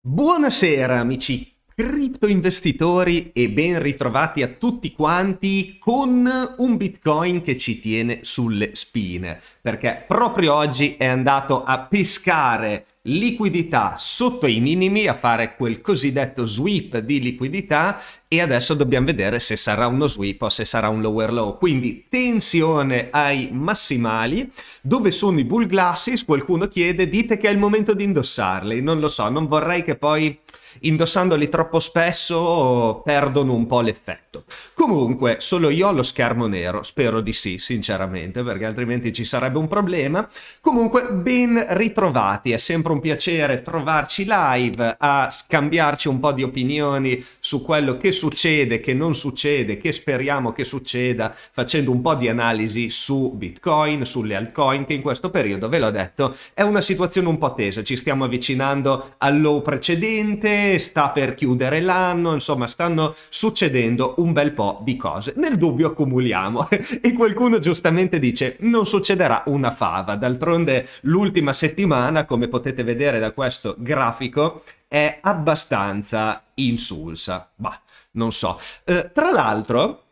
Buonasera amici criptoinvestitori e ben ritrovati a tutti quanti con un bitcoin che ci tiene sulle spine perché proprio oggi è andato a pescare liquidità sotto i minimi a fare quel cosiddetto sweep di liquidità e adesso dobbiamo vedere se sarà uno sweep o se sarà un lower low. Quindi tensione ai massimali. Dove sono i bull glasses? Qualcuno chiede, dite che è il momento di indossarli. Non lo so, non vorrei che poi indossandoli troppo spesso perdono un po' l'effetto. Comunque, solo io ho lo schermo nero, spero di sì, sinceramente, perché altrimenti ci sarebbe un problema. Comunque, ben ritrovati, è sempre un piacere trovarci live a scambiarci un po' di opinioni su quello che succede, che non succede, che speriamo che succeda, facendo un po' di analisi su Bitcoin, sulle altcoin, che in questo periodo, ve l'ho detto, è una situazione un po' tesa, ci stiamo avvicinando all'ow precedente, sta per chiudere l'anno, insomma stanno succedendo un bel po' di cose. Nel dubbio accumuliamo e qualcuno giustamente dice non succederà una fava, d'altronde l'ultima settimana, come potete vedere da questo grafico, è abbastanza insulsa. Bah non so. Eh, tra l'altro,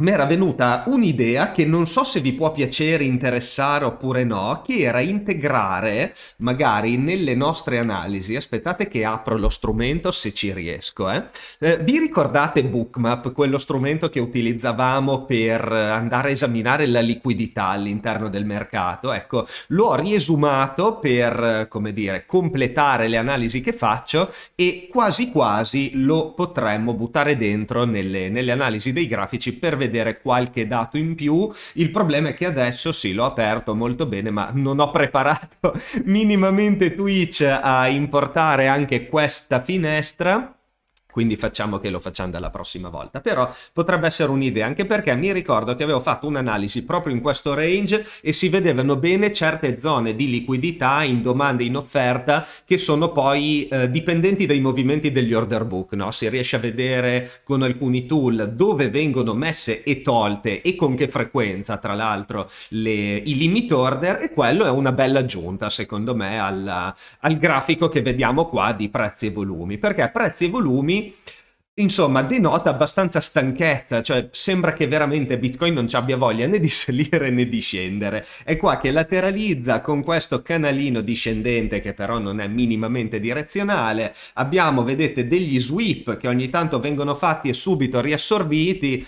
mi era venuta un'idea che non so se vi può piacere, interessare oppure no, che era integrare magari nelle nostre analisi, aspettate che apro lo strumento se ci riesco, eh. Eh, vi ricordate Bookmap, quello strumento che utilizzavamo per eh, andare a esaminare la liquidità all'interno del mercato? Ecco, l'ho riesumato per, eh, come dire, completare le analisi che faccio e quasi quasi lo potremmo buttare dentro nelle, nelle analisi dei grafici per vedere vedere qualche dato in più. Il problema è che adesso sì, l'ho aperto molto bene, ma non ho preparato minimamente Twitch a importare anche questa finestra quindi facciamo che lo facciamo dalla prossima volta. Però potrebbe essere un'idea, anche perché mi ricordo che avevo fatto un'analisi proprio in questo range e si vedevano bene certe zone di liquidità in domanda e in offerta che sono poi eh, dipendenti dai movimenti degli order book. No? Si riesce a vedere con alcuni tool dove vengono messe e tolte e con che frequenza, tra l'altro, le, i limit order e quello è una bella aggiunta, secondo me, alla, al grafico che vediamo qua di prezzi e volumi, perché prezzi e volumi insomma, denota abbastanza stanchezza, cioè sembra che veramente Bitcoin non ci abbia voglia né di salire né di scendere. È qua che lateralizza con questo canalino discendente che però non è minimamente direzionale. Abbiamo, vedete, degli sweep che ogni tanto vengono fatti e subito riassorbiti.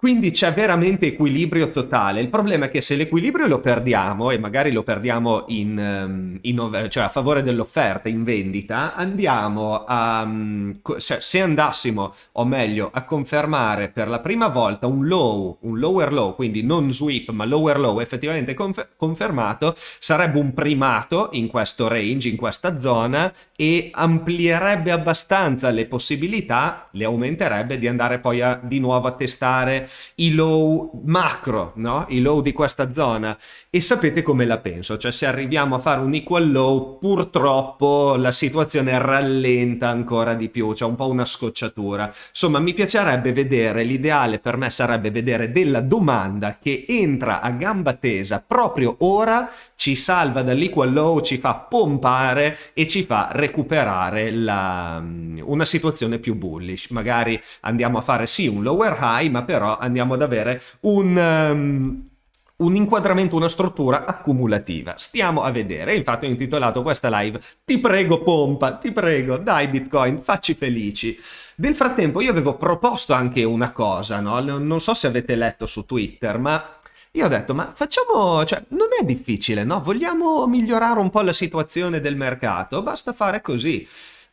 Quindi c'è veramente equilibrio totale. Il problema è che se l'equilibrio lo perdiamo, e magari lo perdiamo in, ehm, in, cioè a favore dell'offerta, in vendita, andiamo a... Mm, cioè, se andassimo, o meglio, a confermare per la prima volta un low, un lower low, quindi non sweep ma lower low effettivamente confermato, sarebbe un primato in questo range, in questa zona, e amplierebbe abbastanza le possibilità, le aumenterebbe di andare poi a, di nuovo a testare i low macro, no? i low di questa zona e sapete come la penso, cioè se arriviamo a fare un equal low purtroppo la situazione rallenta ancora di più, c'è cioè un po' una scocciatura. Insomma mi piacerebbe vedere, l'ideale per me sarebbe vedere della domanda che entra a gamba tesa proprio ora, ci salva dall'equal low, ci fa pompare e ci fa recuperare la, mm, una situazione più bullish. Magari andiamo a fare sì un lower high ma però andiamo ad avere un... Um, un inquadramento, una struttura accumulativa. Stiamo a vedere, infatti ho intitolato questa live Ti prego pompa, ti prego, dai Bitcoin, facci felici. Nel frattempo io avevo proposto anche una cosa, no? non so se avete letto su Twitter, ma io ho detto, ma facciamo, cioè, non è difficile, no? Vogliamo migliorare un po' la situazione del mercato, basta fare così.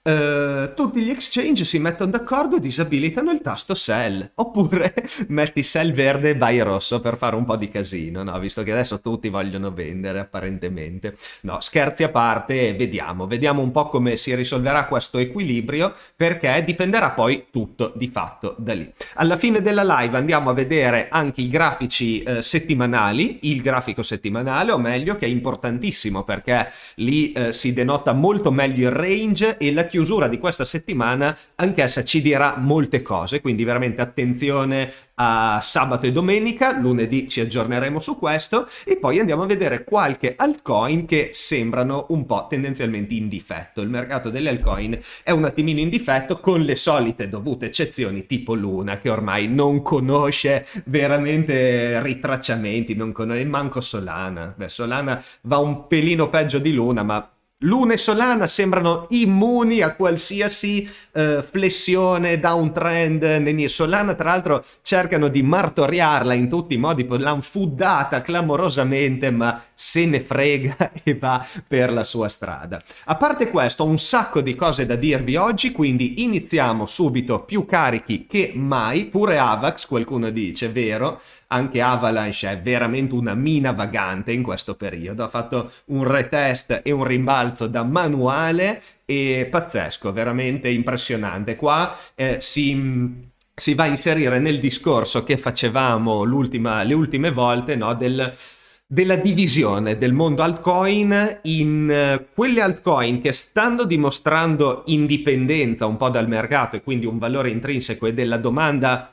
Eh, tutti gli exchange si mettono d'accordo e disabilitano il tasto sell, oppure metti sell verde e buy rosso per fare un po' di casino, no? visto che adesso tutti vogliono vendere apparentemente. No, scherzi a parte, vediamo, vediamo un po' come si risolverà questo equilibrio, perché dipenderà poi tutto di fatto da lì. Alla fine della live andiamo a vedere anche i grafici eh, settimanali, il grafico settimanale, o meglio, che è importantissimo perché lì eh, si denota molto meglio il range e la chiusura chiusura di questa settimana anch'essa ci dirà molte cose, quindi veramente attenzione a sabato e domenica, lunedì ci aggiorneremo su questo e poi andiamo a vedere qualche altcoin che sembrano un po' tendenzialmente in difetto. Il mercato delle altcoin è un attimino in difetto con le solite dovute eccezioni tipo Luna che ormai non conosce veramente ritracciamenti, non conosce manco Solana. Beh, Solana va un pelino peggio di Luna, ma Luna e Solana sembrano immuni a qualsiasi eh, flessione, downtrend. Solana, tra l'altro, cercano di martoriarla in tutti i modi, l'hanno fuddata clamorosamente, ma se ne frega e va per la sua strada. A parte questo, ho un sacco di cose da dirvi oggi, quindi iniziamo subito più carichi che mai. Pure Avax, qualcuno dice, vero? Anche Avalanche è veramente una mina vagante in questo periodo. Ha fatto un retest e un rimbalzo rimbalzo da manuale e pazzesco, veramente impressionante. Qua eh, si si va a inserire nel discorso che facevamo le ultime volte no, del, della divisione del mondo altcoin in eh, quelle altcoin che stanno dimostrando indipendenza un po' dal mercato e quindi un valore intrinseco e della domanda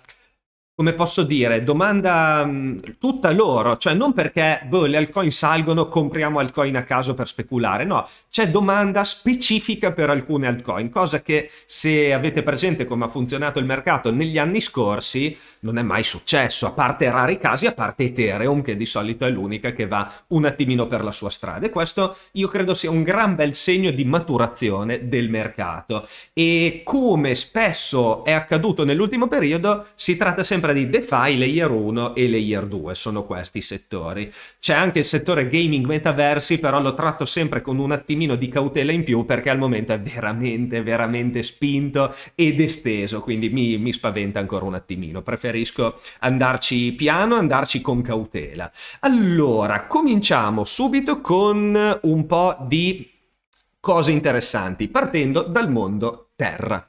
come posso dire, domanda mh, mm, tutta loro, cioè non perché boh, le altcoin salgono, compriamo altcoin a caso per speculare, no, c'è domanda specifica per alcune altcoin, cosa che se avete presente come ha funzionato il mercato negli anni scorsi, non è mai successo, a parte rari casi, a parte Ethereum, che di solito è l'unica che va un attimino per la sua strada. E questo io credo sia un gran bel segno di maturazione del mercato. E come spesso è accaduto nell'ultimo periodo, si tratta sempre di DeFi, Layer 1 e Layer 2, sono questi i settori. C'è anche il settore gaming metaversi, però lo tratto sempre con un attimino di cautela in più perché al momento è veramente, veramente spinto ed esteso, quindi mi, mi spaventa ancora un attimino. Preferisco preferisco andarci piano, andarci con cautela. Allora, cominciamo subito con un po' di cose interessanti, partendo dal mondo Terra.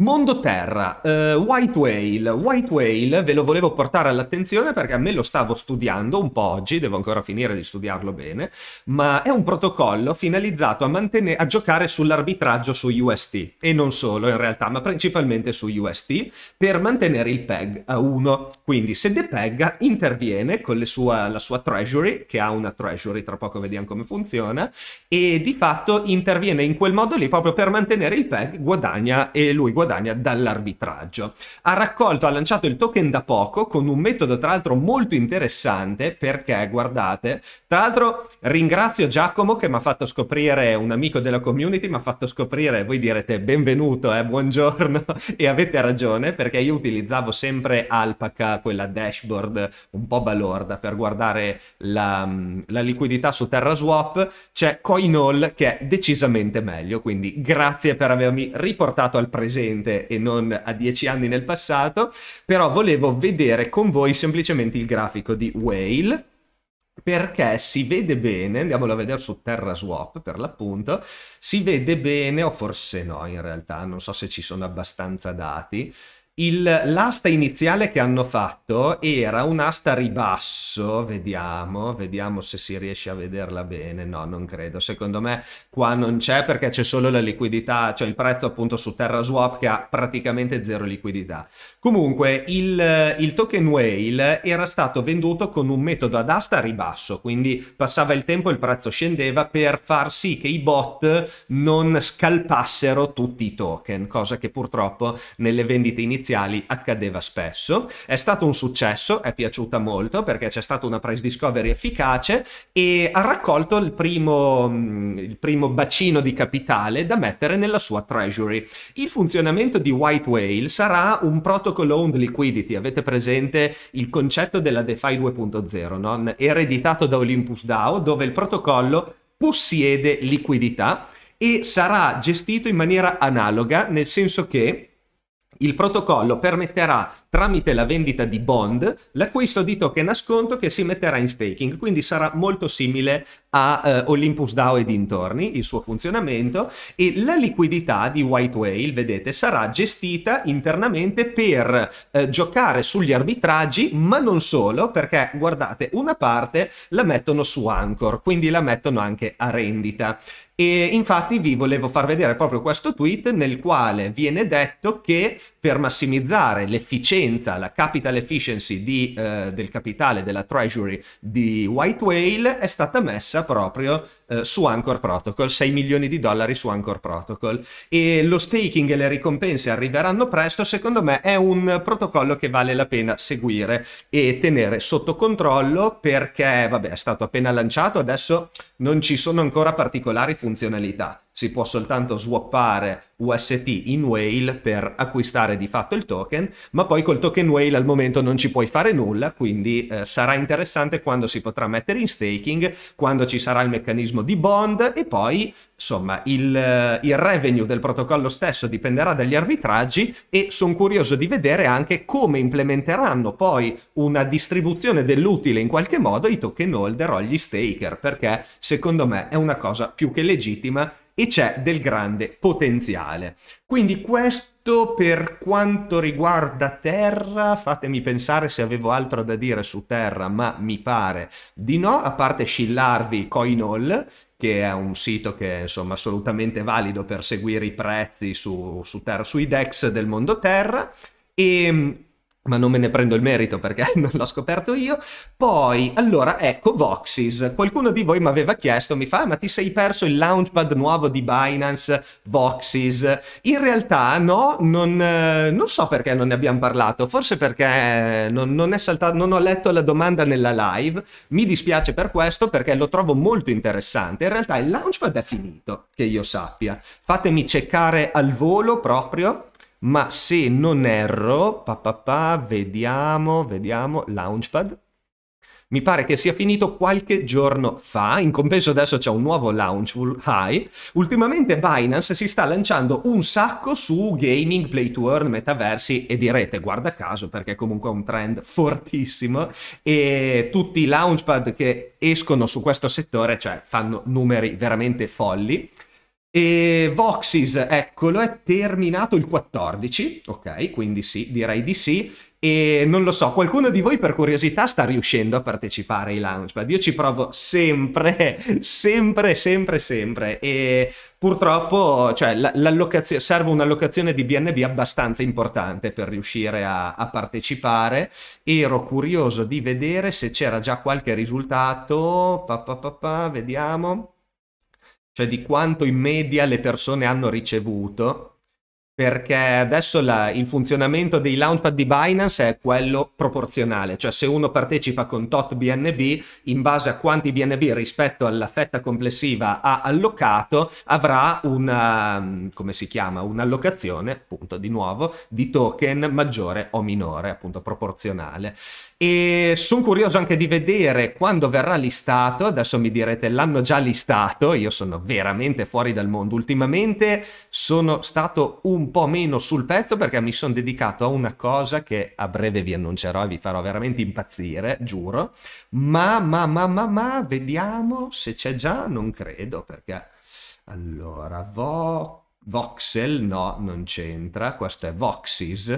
Mondo Terra, eh, White Whale. White Whale ve lo volevo portare all'attenzione perché a me lo stavo studiando un po' oggi, devo ancora finire di studiarlo bene, ma è un protocollo finalizzato a, manten- a giocare sull'arbitraggio su UST e non solo in realtà, ma principalmente su UST per mantenere il PEG a 1. Quindi se depegga interviene con sua, la sua treasury, che ha una treasury, tra poco vediamo come funziona, e di fatto interviene in quel modo lì proprio per mantenere il PEG, guadagna e lui guadagna guadagna dall'arbitraggio. Ha raccolto, ha lanciato il token da poco con un metodo tra l'altro molto interessante perché guardate, tra l'altro ringrazio Giacomo che mi ha fatto scoprire, un amico della community mi ha fatto scoprire, voi direte benvenuto, eh, buongiorno e avete ragione perché io utilizzavo sempre Alpaca, quella dashboard un po' balorda per guardare la, mm, la liquidità su TerraSwap, c'è CoinAll che è decisamente meglio, quindi grazie per avermi riportato al presente presente e non a dieci anni nel passato, però volevo vedere con voi semplicemente il grafico di Whale perché si vede bene, andiamolo a vedere su TerraSwap per l'appunto, si vede bene o forse no in realtà, non so se ci sono abbastanza dati, il, l'asta iniziale che hanno fatto era un'asta ribasso, vediamo, vediamo se si riesce a vederla bene, no non credo, secondo me qua non c'è perché c'è solo la liquidità, cioè il prezzo appunto su TerraSwap che ha praticamente zero liquidità. Comunque il, il token whale era stato venduto con un metodo ad asta ribasso, quindi passava il tempo e il prezzo scendeva per far sì che i bot non scalpassero tutti i token, cosa che purtroppo nelle vendite iniziali iniziali accadeva spesso. È stato un successo, è piaciuta molto perché c'è stata una price discovery efficace e ha raccolto il primo, mm, il primo bacino di capitale da mettere nella sua treasury. Il funzionamento di White Whale sarà un protocol owned liquidity. Avete presente il concetto della DeFi 2.0, non? ereditato da Olympus DAO, dove il protocollo possiede liquidità e sarà gestito in maniera analoga, nel senso che il protocollo permetterà tramite la vendita di bond l'acquisto di token a sconto che si metterà in staking, quindi sarà molto simile a eh, Olympus DAO e dintorni, il suo funzionamento e la liquidità di White Whale, vedete, sarà gestita internamente per eh, giocare sugli arbitraggi, ma non solo, perché guardate, una parte la mettono su Anchor, quindi la mettono anche a rendita. E infatti vi volevo far vedere proprio questo tweet nel quale viene detto che per massimizzare l'efficienza, la capital efficiency di, eh, del capitale della treasury di White Whale è stata messa proprio eh, su Anchor Protocol, 6 milioni di dollari su Anchor Protocol. E lo staking e le ricompense arriveranno presto, secondo me è un protocollo che vale la pena seguire e tenere sotto controllo perché, vabbè, è stato appena lanciato, adesso non ci sono ancora particolari funzioni funzionalità si può soltanto swappare UST in whale per acquistare di fatto il token, ma poi col token whale al momento non ci puoi fare nulla, quindi eh, sarà interessante quando si potrà mettere in staking, quando ci sarà il meccanismo di bond e poi insomma il, eh, il revenue del protocollo stesso dipenderà dagli arbitraggi e sono curioso di vedere anche come implementeranno poi una distribuzione dell'utile in qualche modo i token holder o gli staker, perché secondo me è una cosa più che legittima e c'è del grande potenziale. Quindi questo per quanto riguarda Terra, fatemi pensare se avevo altro da dire su Terra, ma mi pare di no, a parte scillarvi Coinol, che è un sito che è insomma assolutamente valido per seguire i prezzi su, su terra, sui DEX del mondo Terra, e ma non me ne prendo il merito perché non l'ho scoperto io. Poi, allora, ecco Voxis. Qualcuno di voi mi aveva chiesto, mi fa, ma ti sei perso il launchpad nuovo di Binance Voxis? In realtà no, non, eh, non so perché non ne abbiamo parlato, forse perché eh, non, non, saltato, non ho letto la domanda nella live. Mi dispiace per questo perché lo trovo molto interessante. In realtà il launchpad è finito, che io sappia. Fatemi cercare al volo proprio ma se non erro, pa, pa, pa, vediamo, vediamo, Launchpad, mi pare che sia finito qualche giorno fa, in compenso adesso c'è un nuovo launch high, ultimamente Binance si sta lanciando un sacco su gaming, play to earn, metaversi e direte guarda caso perché comunque è un trend fortissimo e tutti i launchpad che escono su questo settore cioè fanno numeri veramente folli. E Voxis, eccolo, è terminato il 14, ok, quindi sì, direi di sì. E non lo so, qualcuno di voi per curiosità sta riuscendo a partecipare ai Launchpad? Io ci provo sempre, sempre, sempre, sempre. E purtroppo, cioè, serve un'allocazione di BNB abbastanza importante per riuscire a, a partecipare. Ero curioso di vedere se c'era già qualche risultato. Pa, pa, pa, vediamo cioè di quanto in media le persone hanno ricevuto perché adesso la, il funzionamento dei launchpad di Binance è quello proporzionale, cioè se uno partecipa con tot BNB, in base a quanti BNB rispetto alla fetta complessiva ha allocato, avrà una, um, come si chiama, un'allocazione, appunto di nuovo, di token maggiore o minore, appunto proporzionale. E sono curioso anche di vedere quando verrà listato, adesso mi direte l'hanno già listato, io sono veramente fuori dal mondo, ultimamente sono stato un po' meno sul pezzo perché mi sono dedicato a una cosa che a breve vi annuncerò e vi farò veramente impazzire, giuro. Ma, ma, ma, ma, ma, vediamo se c'è già, non credo perché... Allora, vo... voxel, no, non c'entra, questo è voxis,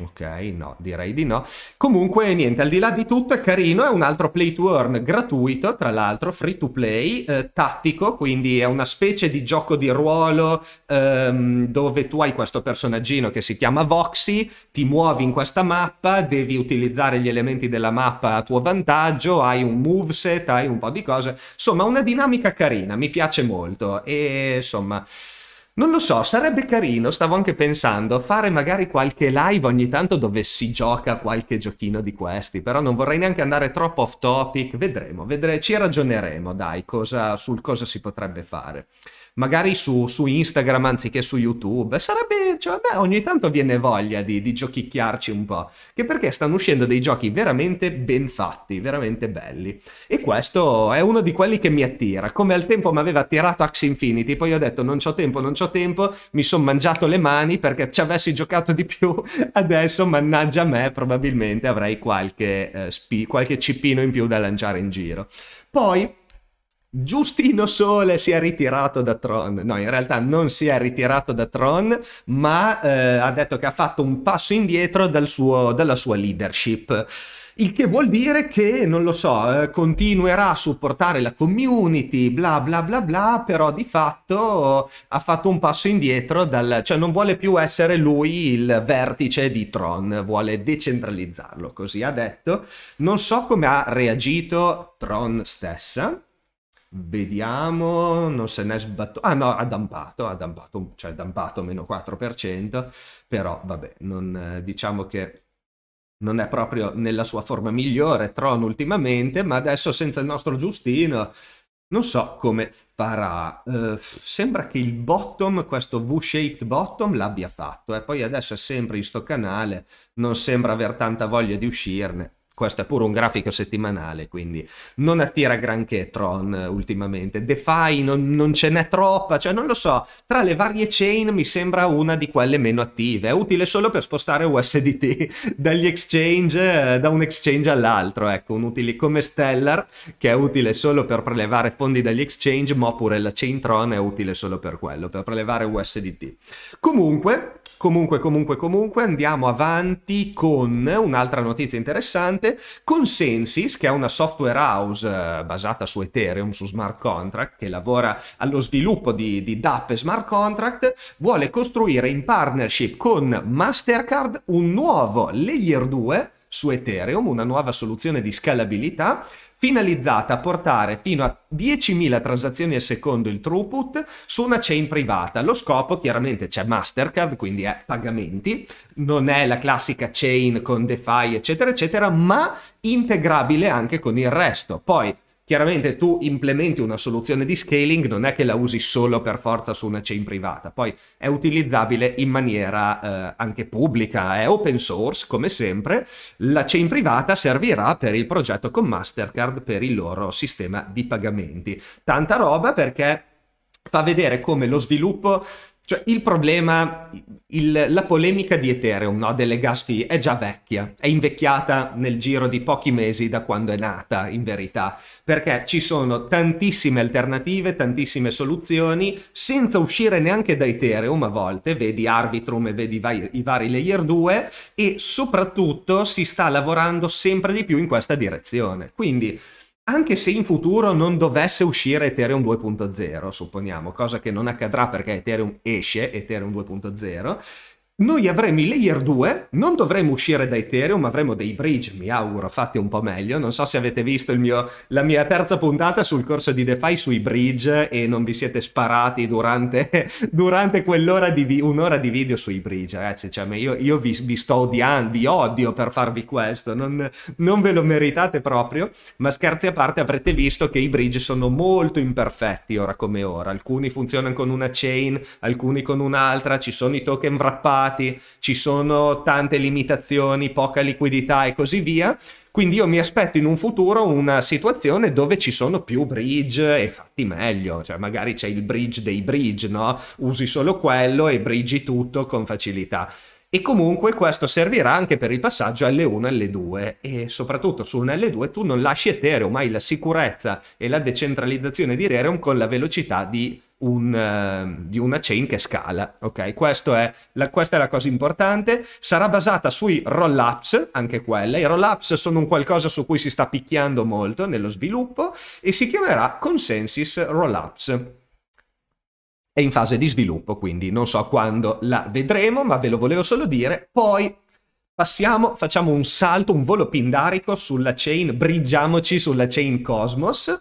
Ok, no, direi di no. Comunque, niente, al di là di tutto è carino, è un altro play to earn gratuito, tra l'altro, free to play, eh, tattico, quindi è una specie di gioco di ruolo ehm, dove tu hai questo personaggino che si chiama Voxy, ti muovi in questa mappa, devi utilizzare gli elementi della mappa a tuo vantaggio, hai un moveset, hai un po' di cose, insomma, una dinamica carina, mi piace molto e insomma... Non lo so, sarebbe carino, stavo anche pensando, fare magari qualche live ogni tanto dove si gioca qualche giochino di questi, però non vorrei neanche andare troppo off topic, vedremo, vedremo ci ragioneremo, dai, cosa, sul cosa si potrebbe fare magari su, su Instagram anziché su YouTube. Sarebbe, cioè, beh, ogni tanto viene voglia di, di giochicchiarci un po', che perché stanno uscendo dei giochi veramente ben fatti, veramente belli. E questo è uno di quelli che mi attira, come al tempo mi aveva attirato Axie Infinity, poi ho detto non c'ho tempo, non c'ho tempo, mi sono mangiato le mani perché ci avessi giocato di più, adesso mannaggia a me probabilmente avrei qualche, eh, spi- qualche cipino in più da lanciare in giro. Poi Giustino Sole si è ritirato da Tron, no in realtà non si è ritirato da Tron, ma eh, ha detto che ha fatto un passo indietro dal suo, dalla sua leadership. Il che vuol dire che, non lo so, eh, continuerà a supportare la community, bla bla bla bla, però di fatto ha fatto un passo indietro, dal, cioè non vuole più essere lui il vertice di Tron, vuole decentralizzarlo, così ha detto. Non so come ha reagito Tron stessa, Vediamo, non se n'è sbattuto. Ah no, ha dampato, ha dampato, cioè dampato meno 4%, però vabbè, non, diciamo che non è proprio nella sua forma migliore Tron ultimamente, ma adesso senza il nostro Giustino non so come farà. Uh, sembra che il bottom, questo V-shaped bottom, l'abbia fatto. E eh. poi adesso è sempre in sto canale, non sembra aver tanta voglia di uscirne questo è pure un grafico settimanale, quindi non attira granché Tron eh, ultimamente. DeFi non, non, ce n'è troppa, cioè non lo so, tra le varie chain mi sembra una di quelle meno attive. È utile solo per spostare USDT dagli exchange, eh, da un exchange all'altro, ecco, un utile come Stellar che è utile solo per prelevare fondi dagli exchange, ma pure la chain Tron è utile solo per quello, per prelevare USDT. Comunque, Comunque, comunque, comunque, andiamo avanti con un'altra notizia interessante. Consensys, che è una software house eh, basata su Ethereum, su smart contract, che lavora allo sviluppo di, di DAP e smart contract, vuole costruire in partnership con Mastercard un nuovo layer 2 su Ethereum, una nuova soluzione di scalabilità finalizzata a portare fino a 10.000 transazioni al secondo il throughput su una chain privata. Lo scopo chiaramente c'è Mastercard, quindi è pagamenti, non è la classica chain con DeFi eccetera eccetera, ma integrabile anche con il resto. Poi Chiaramente tu implementi una soluzione di scaling, non è che la usi solo per forza su una chain privata, poi è utilizzabile in maniera eh, anche pubblica, è open source come sempre, la chain privata servirà per il progetto con Mastercard per il loro sistema di pagamenti. Tanta roba perché fa vedere come lo sviluppo cioè, il problema, il, la polemica di Ethereum no, delle gas fee è già vecchia, è invecchiata nel giro di pochi mesi da quando è nata, in verità, perché ci sono tantissime alternative, tantissime soluzioni, senza uscire neanche da Ethereum a volte, vedi Arbitrum e vedi vai, i vari layer 2, e soprattutto si sta lavorando sempre di più in questa direzione. Quindi anche se in futuro non dovesse uscire Ethereum 2.0, supponiamo, cosa che non accadrà perché Ethereum esce, Ethereum 2.0, noi avremo i layer 2, non dovremo uscire da Ethereum, ma avremo dei bridge, mi auguro, fatti un po' meglio. Non so se avete visto mio, la mia terza puntata sul corso di DeFi sui bridge e non vi siete sparati durante, durante quell'ora di, un'ora di video sui bridge, ragazzi. Cioè, io, io vi, vi, sto odiando, vi odio per farvi questo, non, non ve lo meritate proprio. Ma scherzi a parte, avrete visto che i bridge sono molto imperfetti ora come ora. Alcuni funzionano con una chain, alcuni con un'altra, ci sono i token wrappati mercati, ci sono tante limitazioni, poca liquidità e così via. Quindi io mi aspetto in un futuro una situazione dove ci sono più bridge e fatti meglio, cioè magari c'è il bridge dei bridge, no? Usi solo quello e bridgi tutto con facilità. E comunque questo servirà anche per il passaggio L1 e L2 e soprattutto su un L2 tu non lasci Ethereum, hai la sicurezza e la decentralizzazione di Ethereum con la velocità di un, uh, di una chain che scala. Ok, è la, questa è la cosa importante. Sarà basata sui roll-ups, anche quella. I roll-ups sono un qualcosa su cui si sta picchiando molto nello sviluppo e si chiamerà Consensus Roll-ups. È in fase di sviluppo, quindi non so quando la vedremo, ma ve lo volevo solo dire. Poi passiamo, facciamo un salto, un volo pindarico sulla chain, briggiamoci sulla chain Cosmos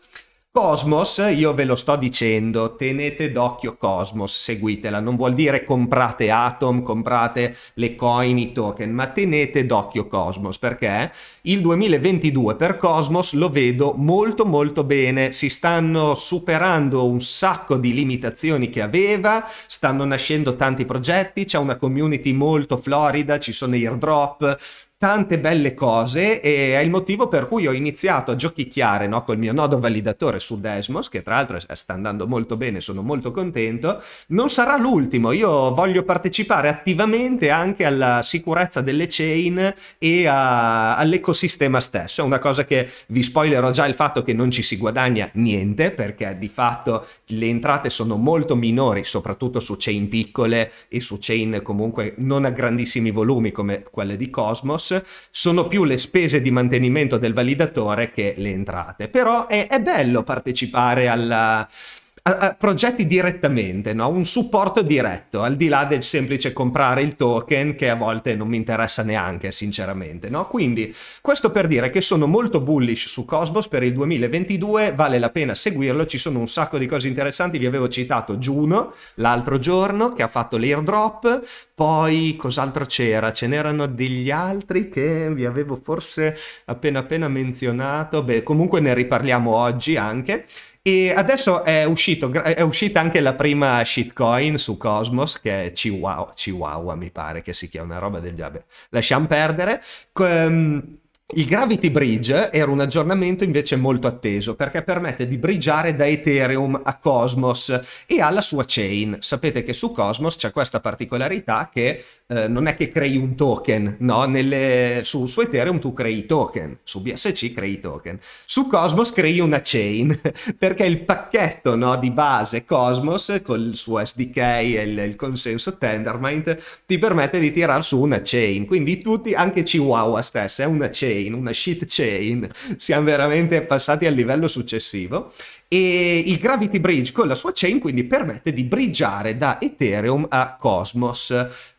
Cosmos, io ve lo sto dicendo, tenete d'occhio Cosmos, seguitela, non vuol dire comprate Atom, comprate le coin, i token, ma tenete d'occhio Cosmos perché il 2022 per Cosmos lo vedo molto molto bene, si stanno superando un sacco di limitazioni che aveva, stanno nascendo tanti progetti, c'è una community molto florida, ci sono airdrop, tante belle cose e è il motivo per cui ho iniziato a giochicchiare no, col mio nodo validatore su Desmos, che tra l'altro eh, sta andando molto bene, sono molto contento. Non sarà l'ultimo, io voglio partecipare attivamente anche alla sicurezza delle chain e a, all'ecosistema stesso. È una cosa che vi spoilerò già il fatto che non ci si guadagna niente, perché di fatto le entrate sono molto minori, soprattutto su chain piccole e su chain comunque non a grandissimi volumi come quelle di Cosmos sono più le spese di mantenimento del validatore che le entrate. Però è, è bello partecipare alla, a, progetti direttamente, no? un supporto diretto, al di là del semplice comprare il token che a volte non mi interessa neanche, sinceramente. No? Quindi questo per dire che sono molto bullish su Cosmos per il 2022, vale la pena seguirlo, ci sono un sacco di cose interessanti, vi avevo citato Juno l'altro giorno che ha fatto l'airdrop, poi cos'altro c'era? Ce n'erano degli altri che vi avevo forse appena appena menzionato, beh comunque ne riparliamo oggi anche. E adesso è, uscito, è uscita anche la prima shitcoin su Cosmos, che è Chihuahua, Chihuahua mi pare che si chiama, una roba del genere. Lasciamo perdere. Com ehm, il Gravity Bridge era un aggiornamento invece molto atteso perché permette di bridgeare da Ethereum a Cosmos e alla sua chain. Sapete che su Cosmos c'è questa particolarità che eh, non è che crei un token, no? Nelle... Su, su, Ethereum tu crei token, su BSC crei token. Su Cosmos crei una chain perché il pacchetto no, di base Cosmos con il suo SDK e il, il consenso Tendermint ti permette di tirar su una chain. Quindi tutti, anche Chihuahua stessa, è una chain chain, una shit chain, siamo veramente passati al livello successivo e il Gravity Bridge con la sua chain quindi permette di bridgiare da Ethereum a Cosmos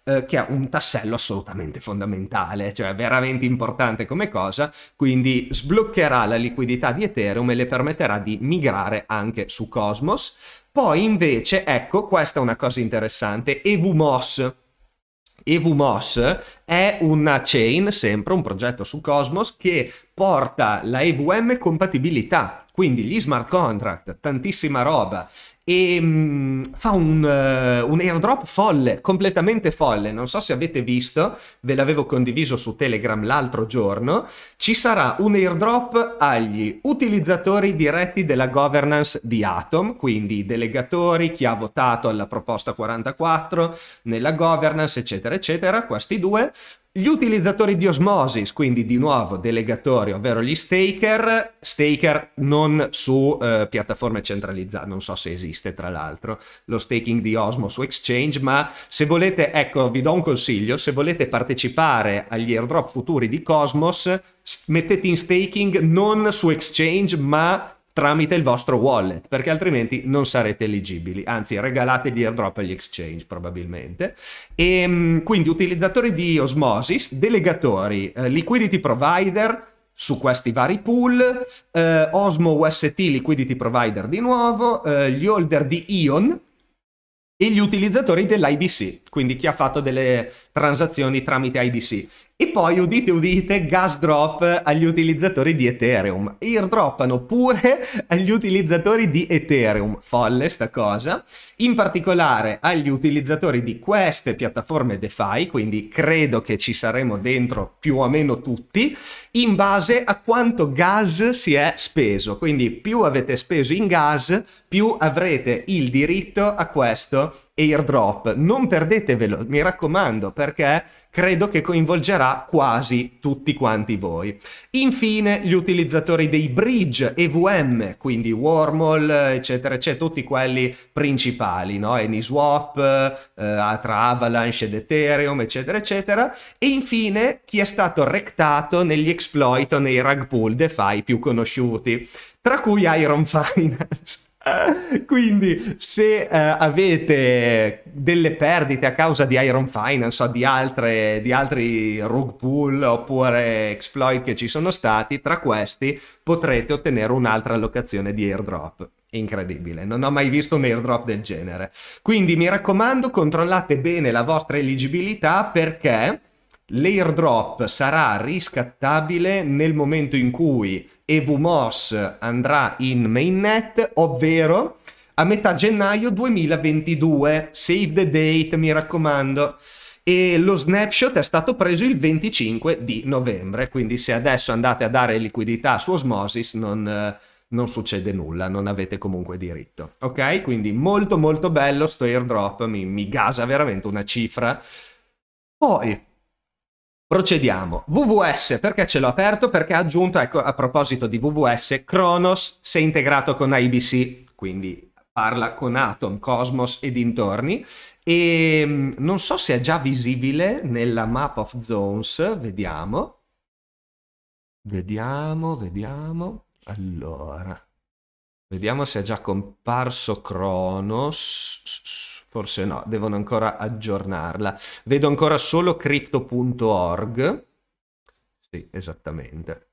eh, che è un tassello assolutamente fondamentale, cioè veramente importante come cosa, quindi sbloccherà la liquidità di Ethereum e le permetterà di migrare anche su Cosmos. Poi invece, ecco, questa è una cosa interessante, EVMOS, EVMOS è una chain, sempre un progetto su Cosmos, che porta la EVM compatibilità quindi gli smart contract, tantissima roba, e mh, mm, fa un, uh, un, airdrop folle, completamente folle. Non so se avete visto, ve l'avevo condiviso su Telegram l'altro giorno. Ci sarà un airdrop agli utilizzatori diretti della governance di Atom, quindi i delegatori, chi ha votato alla proposta 44 nella governance, eccetera, eccetera. Questi due, gli utilizzatori di osmosis, quindi di nuovo delegatori, ovvero gli staker, staker non su eh, piattaforme centralizzate, non so se esiste tra l'altro lo staking di Osmo su Exchange, ma se volete, ecco vi do un consiglio, se volete partecipare agli airdrop futuri di Cosmos, mettete in staking non su Exchange ma tramite il vostro wallet, perché altrimenti non sarete eligibili, anzi regalate gli airdrop agli exchange probabilmente. E, ehm, quindi utilizzatori di Osmosis, delegatori, eh, liquidity provider su questi vari pool, eh, Osmo UST liquidity provider di nuovo, eh, gli holder di Ion e gli utilizzatori dell'IBC quindi chi ha fatto delle transazioni tramite IBC. E poi, udite udite, gas drop agli utilizzatori di Ethereum. Airdroppano pure agli utilizzatori di Ethereum. Folle sta cosa. In particolare agli utilizzatori di queste piattaforme DeFi, quindi credo che ci saremo dentro più o meno tutti, in base a quanto gas si è speso. Quindi più avete speso in gas, più avrete il diritto a questo airdrop. Non perdetevelo, mi raccomando, perché credo che coinvolgerà quasi tutti quanti voi. Infine, gli utilizzatori dei bridge EVM, quindi Wormhole, eccetera, eccetera, tutti quelli principali, no? AnySwap, eh, tra Avalanche ed Ethereum, eccetera, eccetera. E infine, chi è stato rectato negli exploit o nei rug pull DeFi più conosciuti, tra cui Iron Finance. Quindi, se uh, avete delle perdite a causa di Iron Finance o di, altre, di altri rug pull oppure exploit che ci sono stati, tra questi potrete ottenere un'altra allocazione di airdrop. Incredibile, non ho mai visto un airdrop del genere. Quindi mi raccomando, controllate bene la vostra eligibilità perché l'airdrop sarà riscattabile nel momento in cui EVMOS andrà in mainnet, ovvero a metà gennaio 2022. Save the date, mi raccomando. E lo snapshot è stato preso il 25 di novembre, quindi se adesso andate a dare liquidità su Osmosis non, eh, non succede nulla, non avete comunque diritto. Ok? Quindi molto molto bello sto airdrop, mi, mi gasa veramente una cifra. Poi, Procediamo. WWS, perché ce l'ho aperto? Perché ha aggiunto, ecco, a proposito di WWS, Kronos si è integrato con IBC, quindi parla con Atom, Cosmos e dintorni e ehm, non so se è già visibile nella Map of Zones, vediamo. Vediamo, vediamo. Allora, vediamo se è già comparso Kronos. Forse no, devono ancora aggiornarla. Vedo ancora solo crypto.org. Sì, esattamente.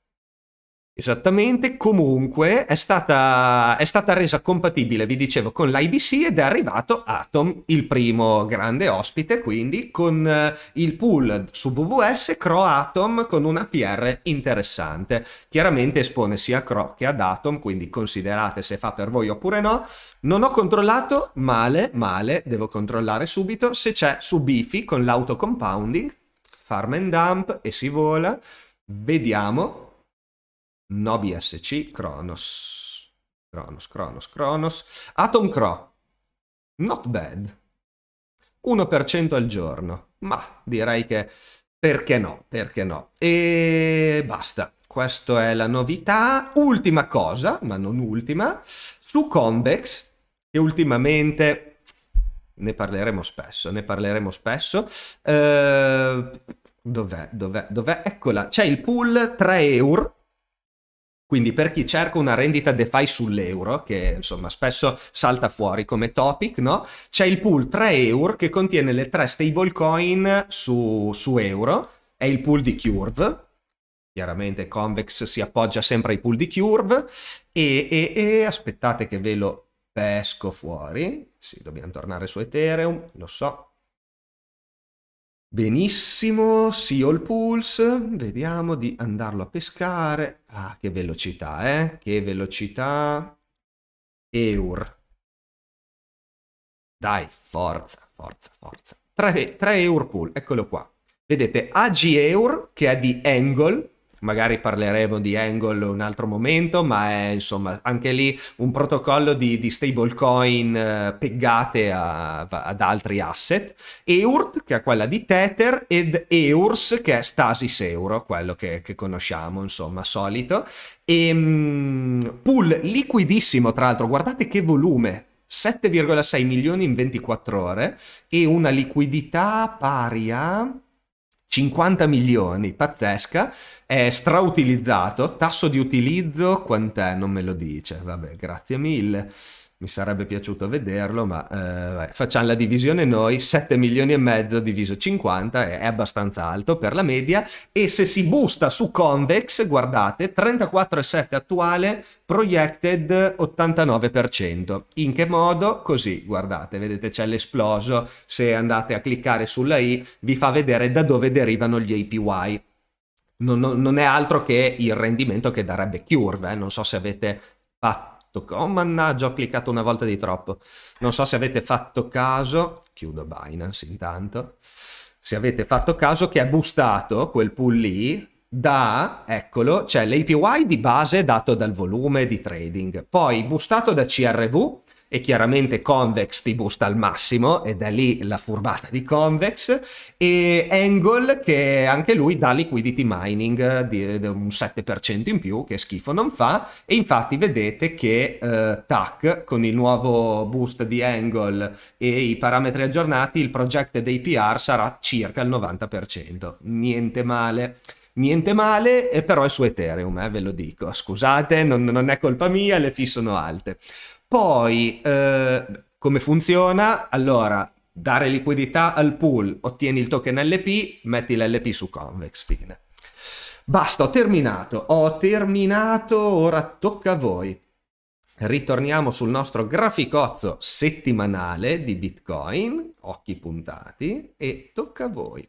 Esattamente, comunque è stata, è stata, resa compatibile, vi dicevo, con l'IBC ed è arrivato Atom, il primo grande ospite, quindi con eh, il pool su WWS Atom con una PR interessante. Chiaramente espone sia a Cro che ad Atom, quindi considerate se fa per voi oppure no. Non ho controllato, male, male, devo controllare subito, se c'è su Bifi con l'auto compounding, farm and dump e si vola. Vediamo, Nobi SC, Kronos, Kronos, Kronos, Kronos, Atom Crow, not bad, 1% al giorno, ma direi che perché no, perché no, e basta, questa è la novità, ultima cosa, ma non ultima, su Convex, che ultimamente ne parleremo spesso, ne parleremo spesso, eh, dov'è, dov'è, dov'è, eccola, c'è il pool 3 euro, quindi per chi cerca una rendita DeFi sull'euro, che insomma spesso salta fuori come topic, no? c'è il pool 3 euro che contiene le tre stablecoin su, su euro, è il pool di Curve, chiaramente Convex si appoggia sempre ai pool di Curve, e, e, e aspettate che ve lo pesco fuori, sì dobbiamo tornare su Ethereum, lo so, Benissimo, sì ho il pulse, vediamo di andarlo a pescare. Ah, che velocità, eh? Che velocità. Eur. Dai, forza, forza, forza. 3, Eur pool, eccolo qua. Vedete, AG Eur, che è di Angle, magari parleremo di Angle un altro momento, ma è insomma anche lì un protocollo di, di stablecoin eh, peggate a, ad altri asset, EURT che è quella di Tether ed EURS che è Stasis Euro, quello che, che conosciamo insomma solito, e ehm, mh, pool liquidissimo tra l'altro, guardate che volume, 7,6 milioni in 24 ore e una liquidità pari a 50 milioni, pazzesca, è strautilizzato, tasso di utilizzo quant'è? Non me lo dice, vabbè, grazie mille mi sarebbe piaciuto vederlo, ma eh, facciamo la divisione noi, 7 milioni e mezzo diviso 50 è, abbastanza alto per la media e se si busta su Convex, guardate, 34,7 attuale, projected 89%. In che modo? Così, guardate, vedete c'è l'esploso, se andate a cliccare sulla i vi fa vedere da dove derivano gli APY. Non, non, non è altro che il rendimento che darebbe Curve, eh? non so se avete fatto fatto... Oh mannaggia, ho cliccato una volta di troppo. Non so se avete fatto caso, chiudo Binance intanto, se avete fatto caso che è boostato quel pool lì da, eccolo, c'è cioè l'APY di base dato dal volume di trading, poi boostato da CRV e chiaramente Convex ti busta al massimo ed è lì la furbata di Convex e Angle che anche lui dà liquidity mining di, di un 7% in più che schifo non fa e infatti vedete che eh, TAC con il nuovo boost di Angle e i parametri aggiornati il projected APR sarà circa il 90% niente male niente male, però è su Ethereum, eh, ve lo dico. Scusate, non, non, è colpa mia, le fee sono alte. Poi, eh, come funziona? Allora, dare liquidità al pool, ottieni il token LP, metti l'LP su Convex, fine. Basta, ho terminato, ho terminato, ora tocca a voi. Ritorniamo sul nostro graficozzo settimanale di Bitcoin, occhi puntati, e tocca a voi.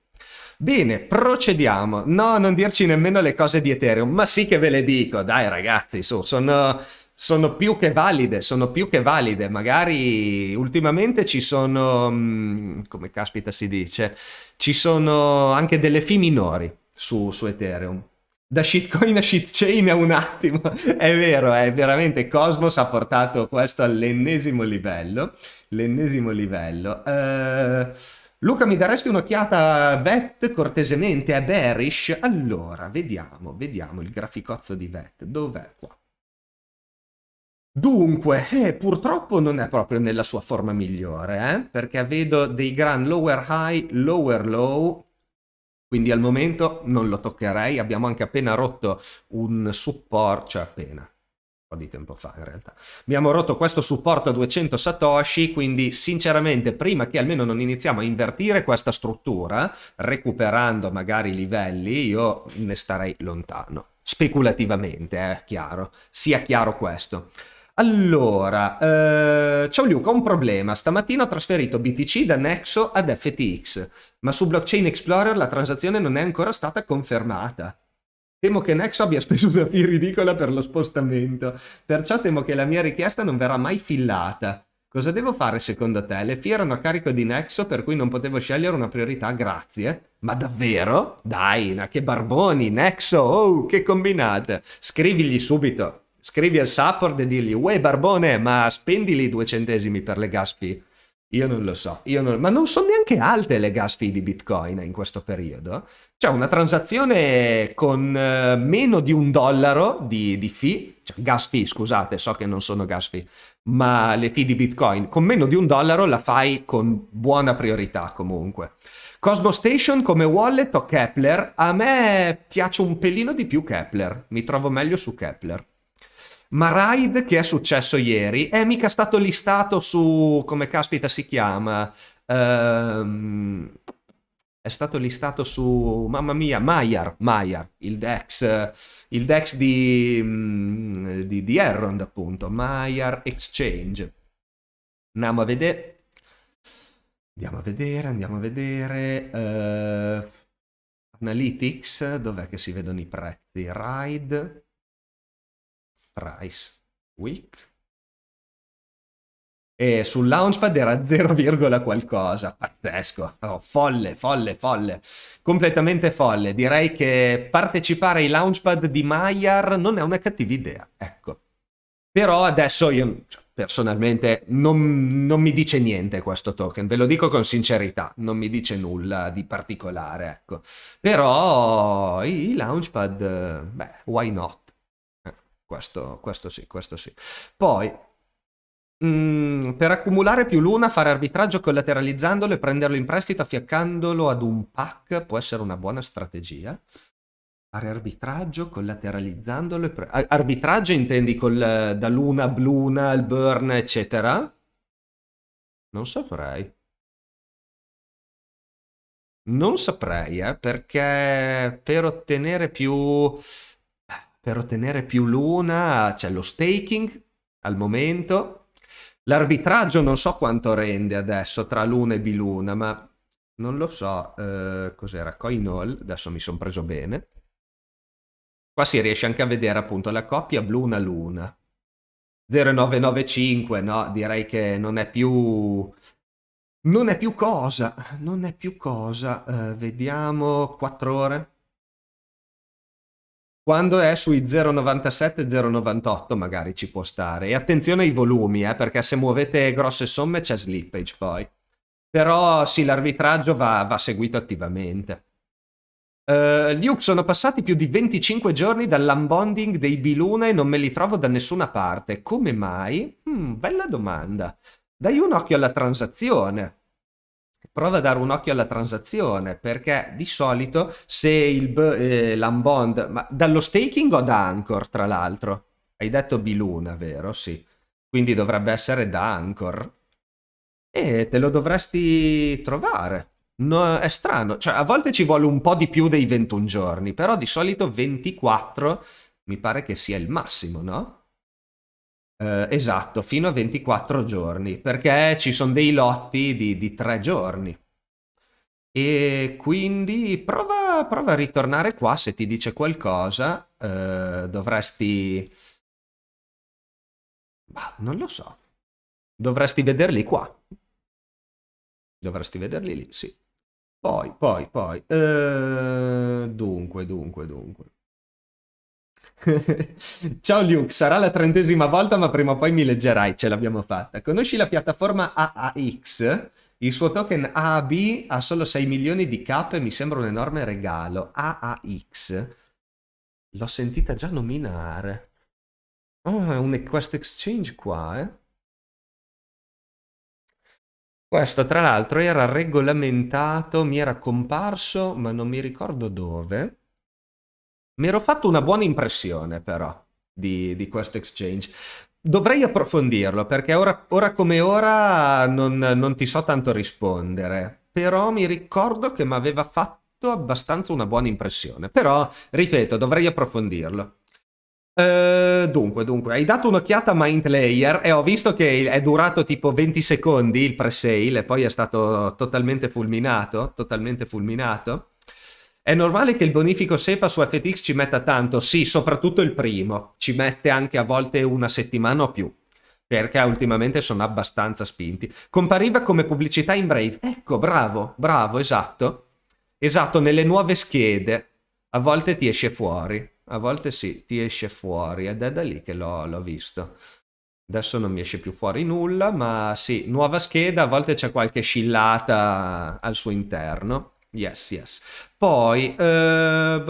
Bene, procediamo. No, non dirci nemmeno le cose di Ethereum, ma sì che ve le dico, dai ragazzi, su, sono sono più che valide, sono più che valide. Magari ultimamente ci sono, mm, come caspita si dice, ci sono anche delle FI minori su, su Ethereum. Da shitcoin a shitchain a un attimo, è vero, è veramente Cosmos ha portato questo all'ennesimo livello, l'ennesimo livello. Eh, Luca, mi daresti un'occhiata a VET cortesemente a Bearish? Allora, vediamo, vediamo il graficozzo di VET, dov'è qua? Dunque, eh, purtroppo non è proprio nella sua forma migliore, eh? perché vedo dei gran lower high, lower low, quindi al momento non lo toccherei, abbiamo anche appena rotto un supporto, cioè appena, un po' di tempo fa in realtà, abbiamo rotto questo supporto a 200 satoshi, quindi sinceramente prima che almeno non iniziamo a invertire questa struttura, recuperando magari i livelli, io ne starei lontano, speculativamente, è eh, chiaro, sia chiaro questo. Allora, eh, ciao Luca, ho un problema. Stamattina ho trasferito BTC da Nexo ad FTX, ma su Blockchain Explorer la transazione non è ancora stata confermata. Temo che Nexo abbia speso una fee ridicola per lo spostamento, perciò temo che la mia richiesta non verrà mai fillata. Cosa devo fare secondo te? Le fee erano a carico di Nexo per cui non potevo scegliere una priorità, grazie. Ma davvero? Dai, ma che barboni, Nexo, oh, che combinate! Scrivigli subito, scrivi al support e dirgli, uè Barbone, ma spendili due centesimi per le gas fee. Io non lo so, non... ma non sono neanche alte le gas fee di Bitcoin in questo periodo. cioè una transazione con eh, meno di un dollaro di, di fee, cioè gas fee, scusate, so che non sono gas fee, ma le fee di Bitcoin, con meno di un dollaro la fai con buona priorità comunque. Cosmo Station come wallet o Kepler? A me piace un pelino di più Kepler, mi trovo meglio su Kepler. Ma Ride, che è successo ieri, è mica stato listato su, come caspita si chiama, ehm, è stato listato su, mamma mia, Maiar, Maiar, il DEX, il DEX di, mm, di, di Errond appunto, Maiar Exchange. Andiamo a vedere, andiamo a vedere, andiamo a vedere... Eh, Analytics, dov'è che si vedono i prezzi? Ride, Price Week. E sul Launchpad era 0, qualcosa, pazzesco, oh, folle, folle, folle, completamente folle. Direi che partecipare ai Launchpad di Maiar non è una cattiva idea, ecco. Però adesso io cioè, personalmente non, non, mi dice niente questo token, ve lo dico con sincerità, non mi dice nulla di particolare, ecco. Però i Launchpad, beh, why not? Questo, questo sì, questo sì. Poi, mh, mm, per accumulare più luna, fare arbitraggio collateralizzandolo e prenderlo in prestito affiaccandolo ad un pack può essere una buona strategia. Fare arbitraggio collateralizzandolo e... Pre- arbitraggio intendi col, da luna, bluna, il burn, eccetera? Non saprei. Non saprei, eh, perché per ottenere più per ottenere più luna c'è lo staking al momento. L'arbitraggio non so quanto rende adesso tra luna e biluna, ma non lo so eh, cos'era, all, adesso mi sono preso bene. Qua si riesce anche a vedere appunto la coppia bluna-luna. 0995, no, direi che non è più... Non è più cosa, non è più cosa. Eh, vediamo 4 ore. Quando è sui 0,97-0,98 magari ci può stare. E attenzione ai volumi, eh, perché se muovete grosse somme c'è slippage poi. Però sì, l'arbitraggio va, va seguito attivamente. Uh, Luke, sono passati più di 25 giorni dall'unbonding dei Biluna e non me li trovo da nessuna parte. Come mai? Hmm, bella domanda. Dai un occhio alla transazione prova a dare un occhio alla transazione perché di solito se il B, eh, l'unbond, ma dallo staking o da Anchor tra l'altro? Hai detto Biluna, vero? Sì. Quindi dovrebbe essere da Anchor. E te lo dovresti trovare. No, è strano, cioè a volte ci vuole un po' di più dei 21 giorni, però di solito 24 mi pare che sia il massimo, no? Eh, esatto, fino a 24 giorni, perché ci sono dei lotti di, di 3 giorni. E quindi prova, prova, a ritornare qua, se ti dice qualcosa eh, dovresti... Bah, non lo so. Dovresti vederli qua. Dovresti vederli lì, sì. Poi, poi, poi. Eh, dunque, dunque, dunque. Ciao Luke, sarà la trentesima volta ma prima o poi mi leggerai, ce l'abbiamo fatta. Conosci la piattaforma AAX? Il suo token AAB ha solo 6 milioni di cap e mi sembra un enorme regalo. AAX? L'ho sentita già nominare. Oh, ah, è un, questo exchange qua, eh? Questo tra l'altro era regolamentato, mi era comparso, ma non mi ricordo dove mi ero fatto una buona impressione però di, di questo exchange. Dovrei approfondirlo perché ora, ora come ora non, non, ti so tanto rispondere, però mi ricordo che mi aveva fatto abbastanza una buona impressione, però ripeto, dovrei approfondirlo. Uh, dunque, dunque, hai dato un'occhiata a Mindlayer e ho visto che è durato tipo 20 secondi il pre-sale e poi è stato totalmente fulminato, totalmente fulminato. È normale che il bonifico SEPA su FTX ci metta tanto? Sì, soprattutto il primo. Ci mette anche a volte una settimana o più. Perché ultimamente sono abbastanza spinti. Compariva come pubblicità in Brave. Ecco, bravo, bravo, esatto. Esatto, nelle nuove schede. A volte ti esce fuori. A volte sì, ti esce fuori. Ed è da lì che l'ho, l'ho visto. Adesso non mi esce più fuori nulla, ma sì, nuova scheda. A volte c'è qualche scillata al suo interno Yes, yes. Poi, eh,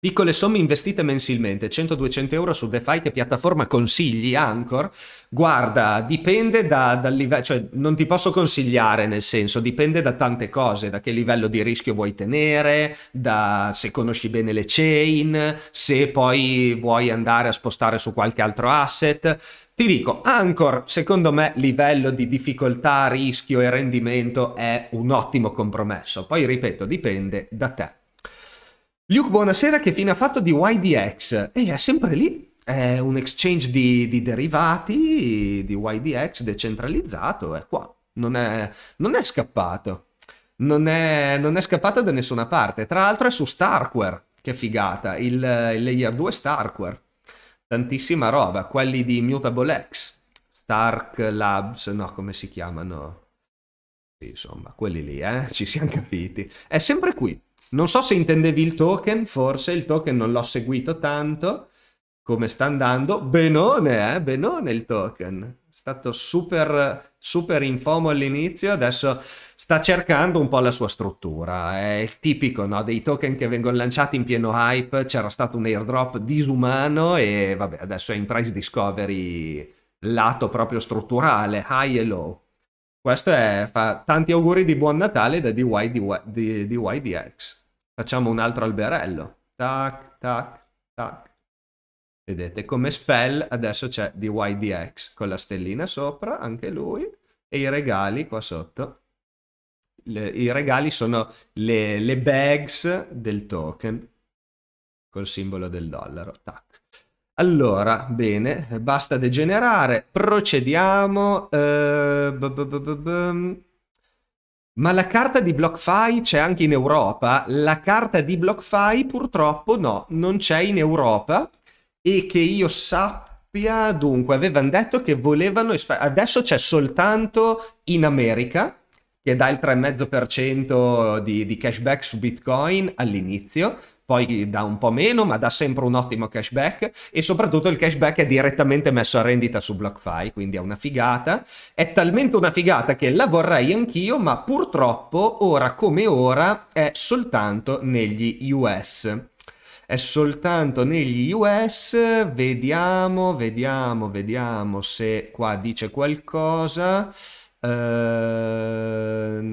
piccole somme investite mensilmente, 100-200 euro su DeFi, che piattaforma consigli Anchor? Guarda, dipende dal livello, cioè non ti posso consigliare nel senso, dipende da tante cose, da che livello di rischio vuoi tenere, da se conosci bene le chain, se poi vuoi andare a spostare su qualche altro asset ti dico, Anchor, secondo me, livello di difficoltà, rischio e rendimento è un ottimo compromesso. Poi, ripeto, dipende da te. Luke, buonasera, che fine ha fatto di YDX? E è sempre lì, è un exchange di, di derivati di YDX decentralizzato, è qua, non è, non è scappato. Non è, non è, scappato da nessuna parte. Tra l'altro è su Starkware, che figata, il, il layer 2 Starkware tantissima roba, quelli di Mutable X, Stark Labs, no, come si chiamano? Sì, insomma, quelli lì, eh? ci siamo capiti. È sempre qui. Non so se intendevi il token, forse il token non l'ho seguito tanto. Come sta andando? Benone, eh? Benone il token. È stato super, super in fomo all'inizio, adesso sta cercando un po' la sua struttura. È il tipico no? dei token che vengono lanciati in pieno hype. C'era stato un airdrop disumano e vabbè, adesso è in price discovery lato proprio strutturale, high e low. Questo è, fa tanti auguri di buon Natale da DYDX. Facciamo un altro alberello. Tac, tac, tac. Vedete, come spell adesso c'è DYDX con la stellina sopra, anche lui, e i regali qua sotto le, i regali sono le, le, bags del token col simbolo del dollaro. Tac. Allora, bene, basta degenerare, procediamo. Eh, ma la carta di BlockFi c'è anche in Europa? La carta di BlockFi purtroppo no, non c'è in Europa e che io sappia, dunque, avevano detto che volevano, adesso c'è soltanto in America, che dà il 3,5% di, di cashback su Bitcoin all'inizio, poi dà un po' meno, ma dà sempre un ottimo cashback e soprattutto il cashback è direttamente messo a rendita su BlockFi, quindi è una figata. È talmente una figata che la vorrei anch'io, ma purtroppo ora come ora è soltanto negli US. È soltanto negli US, vediamo, vediamo, vediamo se qua dice qualcosa. Ehm,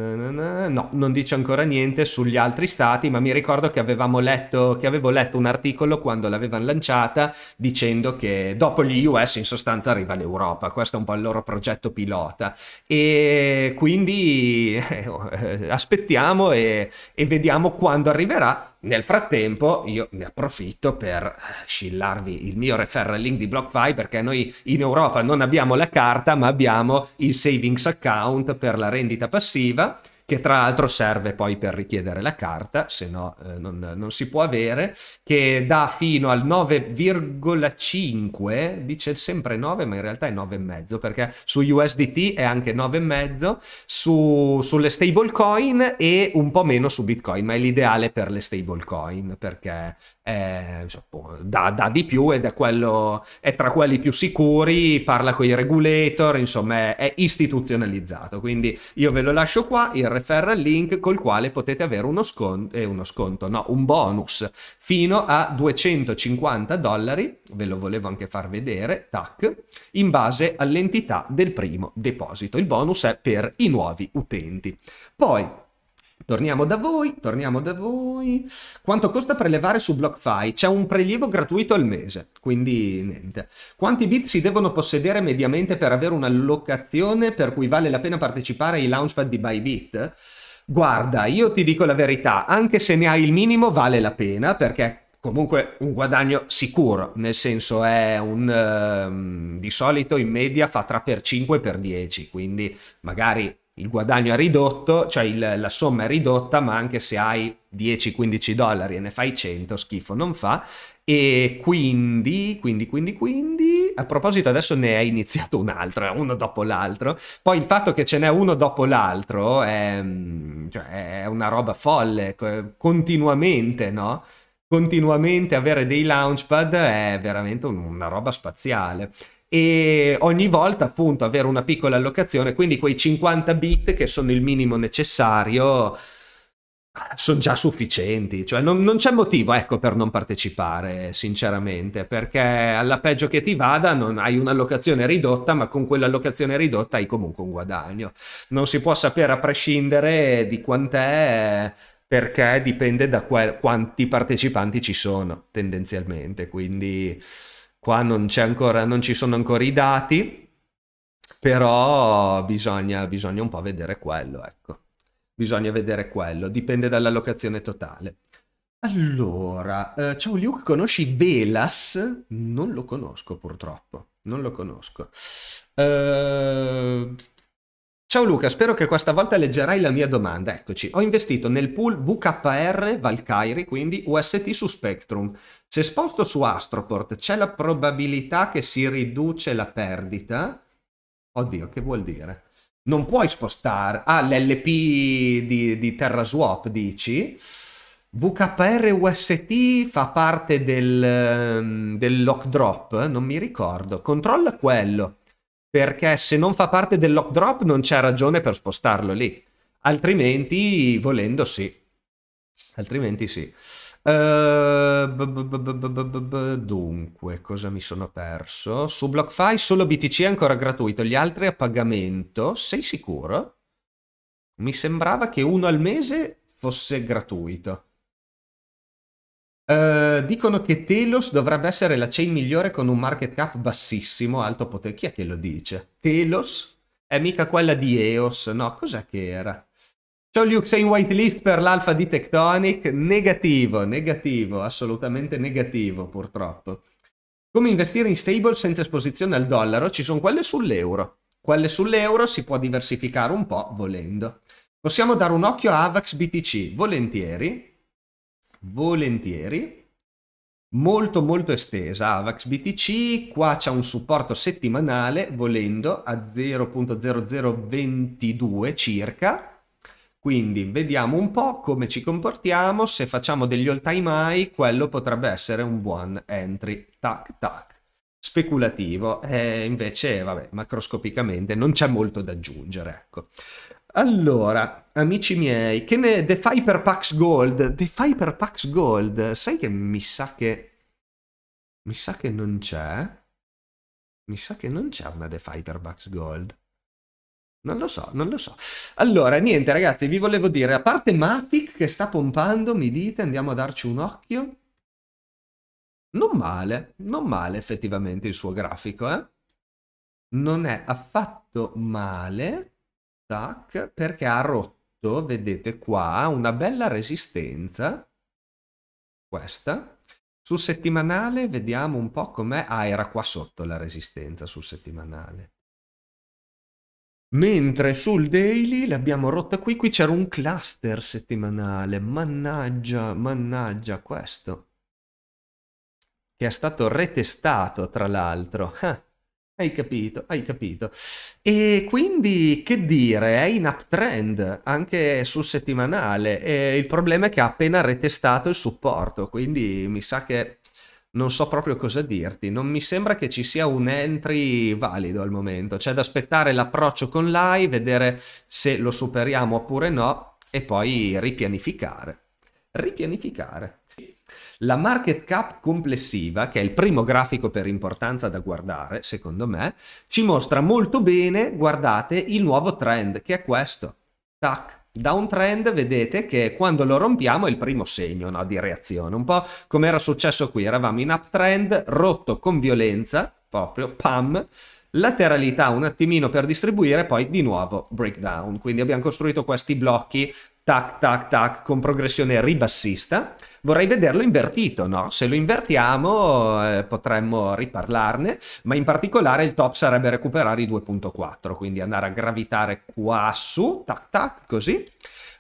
no, non dice ancora niente sugli altri stati, ma mi ricordo che, letto, che avevo letto un articolo quando l'avevano lanciata dicendo che dopo gli US in sostanza arriva l'Europa, questo è un po' il loro progetto pilota e quindi eh, aspettiamo e, e vediamo quando arriverà nel frattempo io ne approfitto per eh, scillarvi il mio referral link di BlockFi perché noi in Europa non abbiamo la carta ma abbiamo il savings account per la rendita passiva che tra l'altro serve poi per richiedere la carta, se no eh, non, non, si può avere, che dà fino al 9,5, dice sempre 9 ma in realtà è 9,5 perché su USDT è anche 9,5, su, sulle stablecoin e un po' meno su Bitcoin, ma è l'ideale per le stablecoin perché è, insomma, boh, dà, dà, di più ed è, quello, è tra quelli più sicuri, parla con i regulator, insomma è, è istituzionalizzato, quindi io ve lo lascio qua, il referral link col quale potete avere uno sconto, eh, uno sconto, no, un bonus fino a 250 dollari, ve lo volevo anche far vedere, tac, in base all'entità del primo deposito. Il bonus è per i nuovi utenti. Poi Torniamo da voi, torniamo da voi. Quanto costa prelevare su BlockFi? C'è un prelievo gratuito al mese, quindi niente. Quanti bit si devono possedere mediamente per avere un'allocazione per cui vale la pena partecipare ai launchpad di Bybit? Guarda, io ti dico la verità, anche se ne hai il minimo vale la pena perché comunque un guadagno sicuro, nel senso è un... Uh, di solito in media fa tra per 5 e per 10, quindi magari il guadagno è ridotto, cioè il, la somma è ridotta, ma anche se hai 10-15 dollari e ne fai 100, schifo non fa. E quindi, quindi, quindi, quindi, a proposito adesso ne è iniziato un altro, uno dopo l'altro. Poi il fatto che ce n'è uno dopo l'altro è, mm, cioè, è una roba folle, continuamente, no? Continuamente avere dei launchpad è veramente una roba spaziale e ogni volta appunto avere una piccola allocazione, quindi quei 50 bit che sono il minimo necessario sono già sufficienti, cioè non, non, c'è motivo ecco per non partecipare sinceramente, perché alla peggio che ti vada non hai un'allocazione ridotta, ma con quell'allocazione ridotta hai comunque un guadagno. Non si può sapere a prescindere di quant'è perché dipende da que- quanti partecipanti ci sono tendenzialmente, quindi Qua non, c'è ancora, non ci sono ancora i dati, però bisogna, bisogna un po' vedere quello, ecco. Bisogna vedere quello, dipende dall'allocazione totale. Allora, eh, ciao Luke, conosci Velas? Non lo conosco purtroppo, non lo conosco. Eh, Ciao Luca, spero che questa volta leggerai la mia domanda. Eccoci, ho investito nel pool VKR Valkyrie, quindi UST su Spectrum. Se sposto su Astroport, c'è la probabilità che si riduce la perdita? Oddio, che vuol dire? Non puoi spostare... Ah, l'LP di, di TerraSwap, dici? VKR UST fa parte del, ehm, del lock drop? Non mi ricordo. Controlla quello perché se non fa parte del lock drop non c'è ragione per spostarlo lì, altrimenti volendo sì, altrimenti sì. Eh, dunque, cosa mi sono perso? Su BlockFi solo BTC è ancora gratuito, gli altri a pagamento, sei sicuro? Mi sembrava che uno al mese fosse gratuito. Eh, dicono che Telos dovrebbe essere la chain migliore con un market cap bassissimo, alto potere. Chi è che lo dice? Telos? È mica quella di EOS, no? Cos'è che era? Ciao Luke, sei in whitelist per l'alfa di Tectonic? Negativo, negativo, assolutamente negativo purtroppo. Come investire in stable senza esposizione al dollaro? Ci sono quelle sull'euro. Quelle sull'euro si può diversificare un po' volendo. Possiamo dare un occhio a AVAX BTC, volentieri, volentieri molto molto estesa Avax BTC qua c'è un supporto settimanale volendo a 0.0022 circa quindi vediamo un po' come ci comportiamo se facciamo degli all time high quello potrebbe essere un buon entry tac tac speculativo e eh, invece vabbè macroscopicamente non c'è molto da aggiungere ecco allora, amici miei, che ne The Fiber Pax Gold? The Fiber Pax Gold, sai che mi sa che... Mi sa che non c'è? Mi sa che non c'è una The Fiber Pax Gold. Non lo so, non lo so. Allora, niente ragazzi, vi volevo dire, a parte Matic che sta pompando, mi dite, andiamo a darci un occhio. Non male, non male effettivamente il suo grafico, eh? Non è affatto male. Tac, perché ha rotto, vedete qua, una bella resistenza, questa. Sul settimanale vediamo un po' com'è, ah era qua sotto la resistenza sul settimanale. Mentre sul daily l'abbiamo rotta qui, qui c'era un cluster settimanale, mannaggia, mannaggia questo. Che è stato retestato tra l'altro. Hai capito, hai capito. E quindi che dire, è in uptrend anche sul settimanale. E il problema è che ha appena retestato il supporto, quindi mi sa che non so proprio cosa dirti. Non mi sembra che ci sia un entry valido al momento. C'è da aspettare l'approccio con l'AI, vedere se lo superiamo oppure no, e poi ripianificare. Ripianificare. La market cap complessiva, che è il primo grafico per importanza da guardare, secondo me, ci mostra molto bene, guardate, il nuovo trend, che è questo. Tac, Downtrend vedete che quando lo rompiamo è il primo segno no, di reazione, un po' come era successo qui, eravamo in uptrend, rotto con violenza, proprio pam, lateralità un attimino per distribuire, poi di nuovo breakdown, quindi abbiamo costruito questi blocchi tac tac tac con progressione ribassista, vorrei vederlo invertito, no? Se lo invertiamo eh, potremmo riparlarne, ma in particolare il top sarebbe recuperare i 2.4, quindi andare a gravitare qua su, tac tac, così,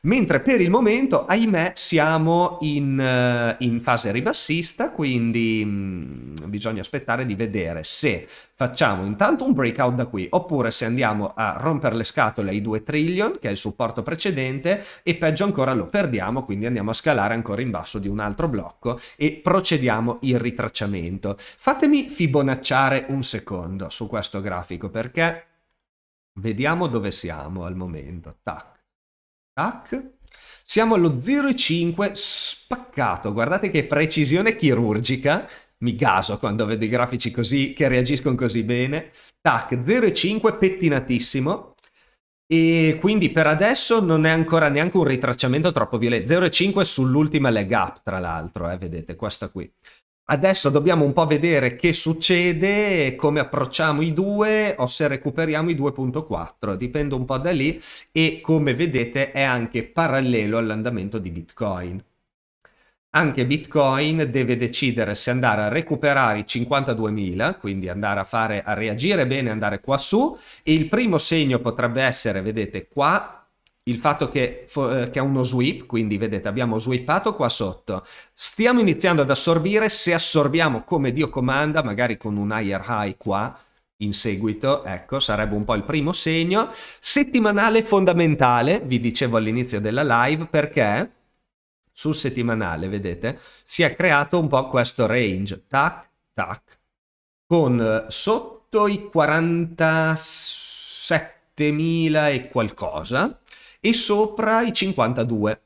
Mentre per il momento, ahimè, siamo in, eh, in fase ribassista, quindi mh, mm, bisogna aspettare di vedere se facciamo intanto un breakout da qui, oppure se andiamo a rompere le scatole ai 2 trillion, che è il supporto precedente, e peggio ancora lo perdiamo, quindi andiamo a scalare ancora in basso di un altro blocco e procediamo il ritracciamento. Fatemi fibonacciare un secondo su questo grafico, perché vediamo dove siamo al momento. Tac Tac. Siamo allo 0,5 spaccato. Guardate che precisione chirurgica. Mi gaso quando vedo i grafici così che reagiscono così bene. Tac, 0,5 pettinatissimo. E quindi per adesso non è ancora neanche un ritracciamento troppo violento. 0,5 sull'ultima leg up, tra l'altro, eh, vedete, questa qui. Adesso dobbiamo un po' vedere che succede, come approcciamo i due o se recuperiamo i 2.4, dipende un po' da lì e come vedete è anche parallelo all'andamento di Bitcoin. Anche Bitcoin deve decidere se andare a recuperare i 52.000, quindi andare a, fare, a reagire bene, andare qua su. E il primo segno potrebbe essere, vedete qua, il fatto che, eh, che è uno sweep, quindi vedete abbiamo swippato qua sotto, stiamo iniziando ad assorbire, se assorbiamo come Dio comanda, magari con un higher high qua, in seguito, ecco, sarebbe un po' il primo segno. Settimanale fondamentale, vi dicevo all'inizio della live, perché sul settimanale, vedete, si è creato un po' questo range, tac, tac, con eh, sotto i 47.000 e qualcosa, e sopra i 52.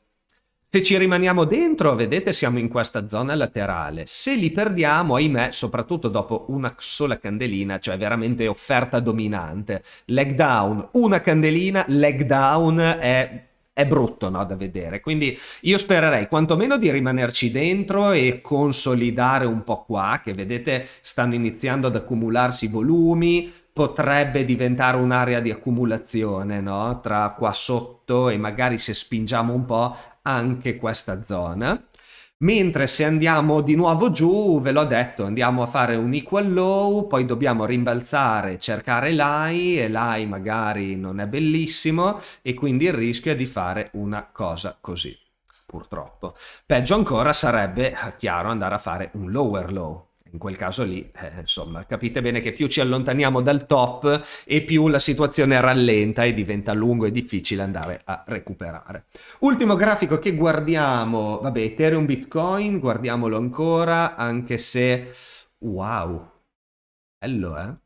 Se ci rimaniamo dentro, vedete, siamo in questa zona laterale. Se li perdiamo, ahimè, soprattutto dopo una sola candelina, cioè veramente offerta dominante. Leg down, una candelina, leg down è è brutto no, da vedere. Quindi io spererei quantomeno di rimanerci dentro e consolidare un po' qua, che vedete stanno iniziando ad accumularsi i volumi, potrebbe diventare un'area di accumulazione no? tra qua sotto e magari se spingiamo un po' anche questa zona Mentre se andiamo di nuovo giù, ve l'ho detto, andiamo a fare un equal low, poi dobbiamo rimbalzare, cercare l'high e l'high magari non è bellissimo e quindi il rischio è di fare una cosa così, purtroppo. Peggio ancora sarebbe, eh, chiaro, andare a fare un lower low, in quel caso lì, eh, insomma, capite bene che più ci allontaniamo dal top e più la situazione rallenta e diventa lungo e difficile andare a recuperare. Ultimo grafico che guardiamo, vabbè, Ethereum Bitcoin, guardiamolo ancora, anche se, wow, bello eh?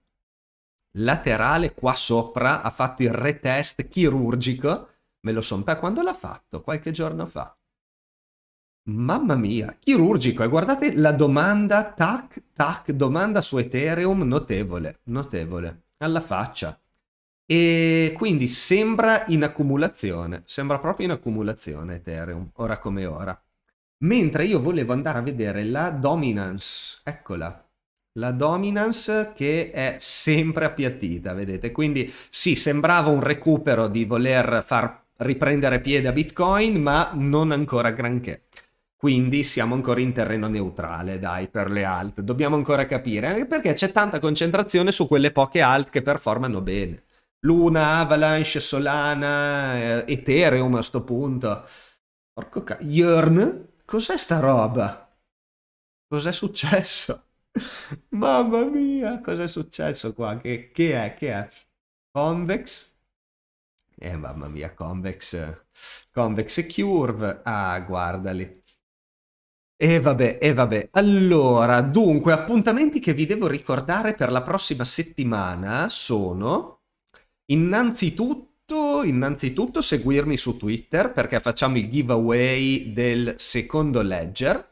Laterale qua sopra ha fatto il retest chirurgico, me lo sono, quando l'ha fatto? Qualche giorno fa Mamma mia, chirurgico, e eh, guardate la domanda, tac, tac, domanda su Ethereum, notevole, notevole, alla faccia. E quindi sembra in accumulazione, sembra proprio in accumulazione Ethereum, ora come ora. Mentre io volevo andare a vedere la dominance, eccola, la dominance che è sempre appiattita, vedete? Quindi sì, sembrava un recupero di voler far riprendere piede a Bitcoin, ma non ancora granché. Quindi siamo ancora in terreno neutrale, dai, per le alt. Dobbiamo ancora capire, anche perché c'è tanta concentrazione su quelle poche alt che performano bene. Luna, Avalanche, Solana, eh, Ethereum a sto punto. Porco ca... Yearn? Cos'è sta roba? Cos'è successo? Mamma mia, cos'è successo qua? Che, che è? Che è? Convex? Eh, mamma mia, Convex. Convex e Curve. Ah, guardali. E eh vabbè, e eh vabbè. Allora, dunque, appuntamenti che vi devo ricordare per la prossima settimana sono innanzitutto, innanzitutto seguirmi su Twitter perché facciamo il giveaway del secondo ledger.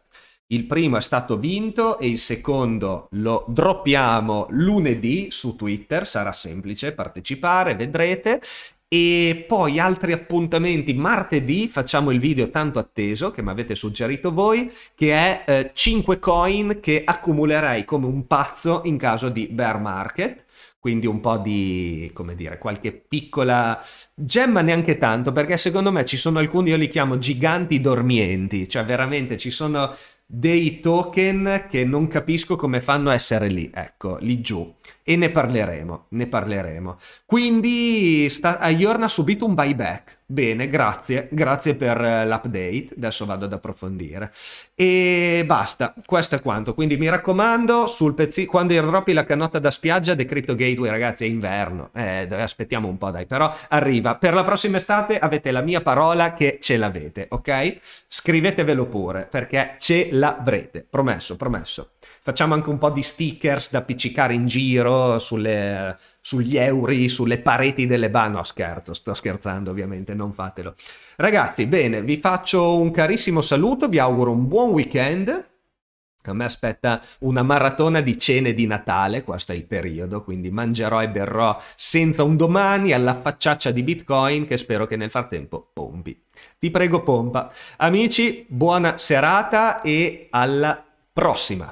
Il primo è stato vinto e il secondo lo droppiamo lunedì su Twitter, sarà semplice partecipare, vedrete. E poi altri appuntamenti, martedì facciamo il video tanto atteso che mi avete suggerito voi, che è eh, 5 coin che accumulerei come un pazzo in caso di bear market quindi un po' di, come dire, qualche piccola gemma neanche tanto, perché secondo me ci sono alcuni, io li chiamo giganti dormienti, cioè veramente ci sono dei token che non capisco come fanno a essere lì, ecco, lì giù e ne parleremo, ne parleremo. Quindi sta, Iorn ha subito un buyback. Bene, grazie, grazie per eh, l'update. Adesso vado ad approfondire. E basta, questo è quanto. Quindi mi raccomando, sul pezzi, quando droppi la canotta da spiaggia, The Crypto Gateway, ragazzi, è inverno. Eh, aspettiamo un po', dai, però arriva. Per la prossima estate avete la mia parola che ce l'avete, ok? Scrivetevelo pure, perché ce l'avrete. Promesso, promesso. Facciamo anche un po' di stickers da appiccicare in giro sulle, sugli euri, sulle pareti delle ba... No, scherzo, sto scherzando ovviamente, non fatelo. Ragazzi, bene, vi faccio un carissimo saluto, vi auguro un buon weekend. A me aspetta una maratona di cene di Natale, questo è il periodo, quindi mangerò e berrò senza un domani alla facciaccia di Bitcoin che spero che nel frattempo pompi. Ti prego pompa. Amici, buona serata e alla prossima.